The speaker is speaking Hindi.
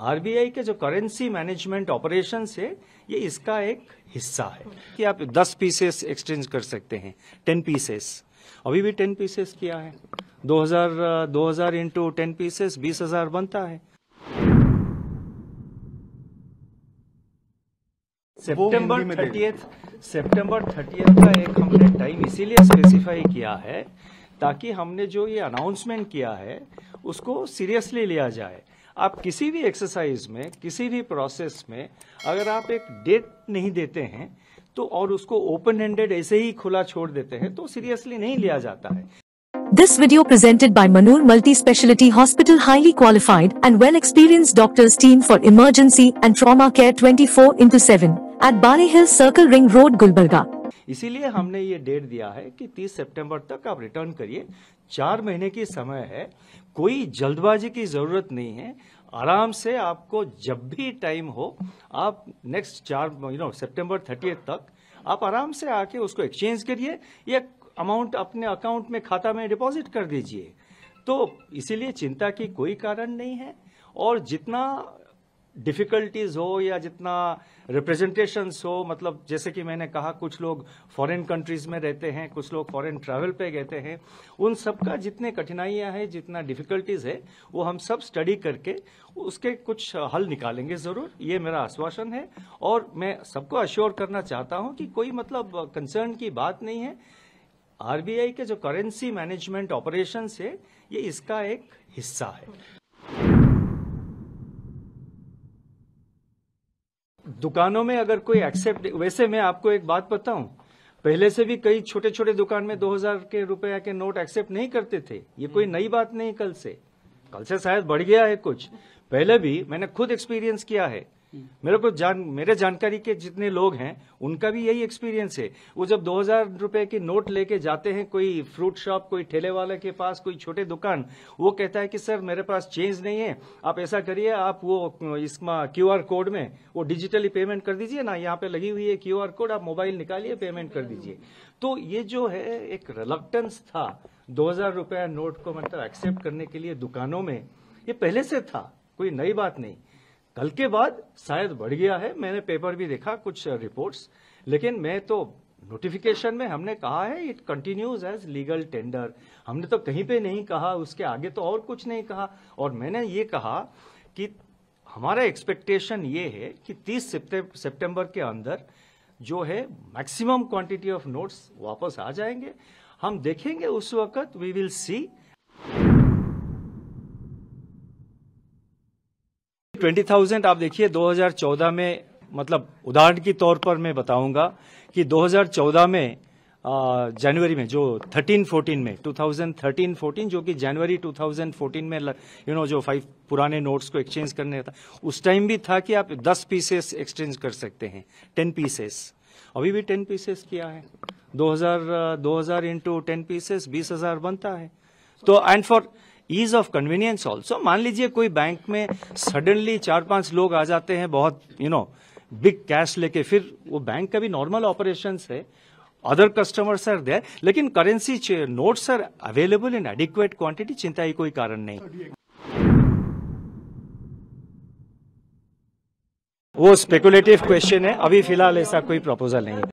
आरबीआई के जो करेंसी मैनेजमेंट ऑपरेशन है ये इसका एक हिस्सा है कि आप 10 पीसेस एक्सचेंज कर सकते हैं 10 पीसेस अभी भी 10 पीसेस किया है 2000 2000 इंटू टेन पीसेस 20000 बनता है सितंबर थर्टीएथ सितंबर थर्टीएथ का एक हमने टाइम इसीलिए स्पेसिफाई किया है ताकि हमने जो ये अनाउंसमेंट किया है उसको सीरियसली लिया जाए आप किसी भी एक्सरसाइज में किसी भी प्रोसेस में अगर आप एक डेट नहीं देते हैं तो और उसको ओपन हैंडेड ऐसे ही खुला छोड़ देते हैं तो सीरियसली नहीं लिया जाता है this video presented by Manur multi speciality hospital highly qualified and well experience doctors team for emergency and trauma care twenty four into seven at Bare hill circle ring road Gulbarga इसीलिए हमने ये डेट दिया है कि 30 सितंबर तक आप रिटर्न करिए चार महीने की समय है कोई जल्दबाजी की ज़रूरत नहीं है आराम से आपको जब भी टाइम हो आप नेक्स्ट चार यू नो सितंबर थर्टी तक आप आराम से आके उसको एक्सचेंज करिए या अमाउंट अपने अकाउंट में खाता में डिपॉजिट कर दीजिए तो इसीलिए चिंता की कोई कारण नहीं है और जितना डिफिकल्टीज हो या जितना रिप्रेजेंटेशन हो मतलब जैसे कि मैंने कहा कुछ लोग फॉरेन कंट्रीज में रहते हैं कुछ लोग फॉरेन ट्रैवल पे गए हैं उन सबका जितने कठिनाइयां हैं जितना डिफिकल्टीज है वो हम सब स्टडी करके उसके कुछ हल निकालेंगे जरूर ये मेरा आश्वासन है और मैं सबको अश्योर करना चाहता हूं कि कोई मतलब कंसर्न की बात नहीं है आरबीआई के जो करेंसी मैनेजमेंट ऑपरेशन है ये इसका एक हिस्सा है दुकानों में अगर कोई एक्सेप्ट वैसे मैं आपको एक बात बताऊं पहले से भी कई छोटे छोटे दुकान में 2000 के रुपया के नोट एक्सेप्ट नहीं करते थे ये कोई हम्म। नई बात नहीं कल से कल से शायद बढ़ गया है कुछ पहले भी मैंने खुद एक्सपीरियंस किया है हम्म। मेरे को जान मेरे जानकारी के जितने लोग हैं उनका भी यही एक्सपीरियंस है वो जब दो हजार रुपए की नोट लेके जाते हैं कोई फ्रूट शॉप कोई ठेले वाले के पास कोई छोटे दुकान वो कहता है कि सर मेरे पास चेंज नहीं है आप ऐसा करिए आप वो इसमें क्यू कोड में वो डिजिटली पेमेंट कर दीजिए ना यहाँ पे लगी हुई है क्यू कोड आप मोबाइल निकालिए पेमेंट कर दीजिए तो ये जो है एक रिलक्टेंस था दो हजार रुपया नोट को मतलब एक्सेप्ट करने के लिए दुकानों में ये पहले से था कोई नई बात नहीं कल के बाद शायद बढ़ गया है मैंने पेपर भी देखा कुछ रिपोर्ट्स लेकिन मैं तो नोटिफिकेशन में हमने कहा है it continues as legal tender हमने तो कहीं पे नहीं कहा उसके आगे तो और कुछ नहीं कहा और मैंने ये कहा कि हमारा एक्सपेक्टेशन ये है कि 30 सितंबर के अंदर जो है मैक्सिमम क्वांटिटी ऑफ नोट्स वापस आ जाएंगे हम देखेंगे उस वक्त we will see twenty thousand आप देखिए 2014 में मतलब उदाहरण के तौर पर मैं बताऊंगा कि 2014 में जनवरी में जो 13 14 में 2013 14 जो कि जनवरी 2014 में यू नो जो फाइव पुराने नोट्स को एक्सचेंज करने था उस टाइम भी था कि आप 10 पीसेस एक्सचेंज कर सकते हैं 10 पीसेस अभी भी 10 पीसेस किया है 2000 2000 हजार इंटू टेन पीसेस बीस बनता है तो and for ease of convenience also मान लीजिए कोई बैंक में सडनली चार पांच लोग आ जाते हैं बहुत यू नो बिग कैश लेके फिर वो बैंक का भी नॉर्मल ऑपरेशन है अदर कस्टमर्स आर देयर लेकिन currency notes are available in adequate quantity चिंता ही कोई कारण नहीं वो स्पेकुलेटिव क्वेश्चन है अभी फिलहाल ऐसा कोई प्रपोजल नहीं है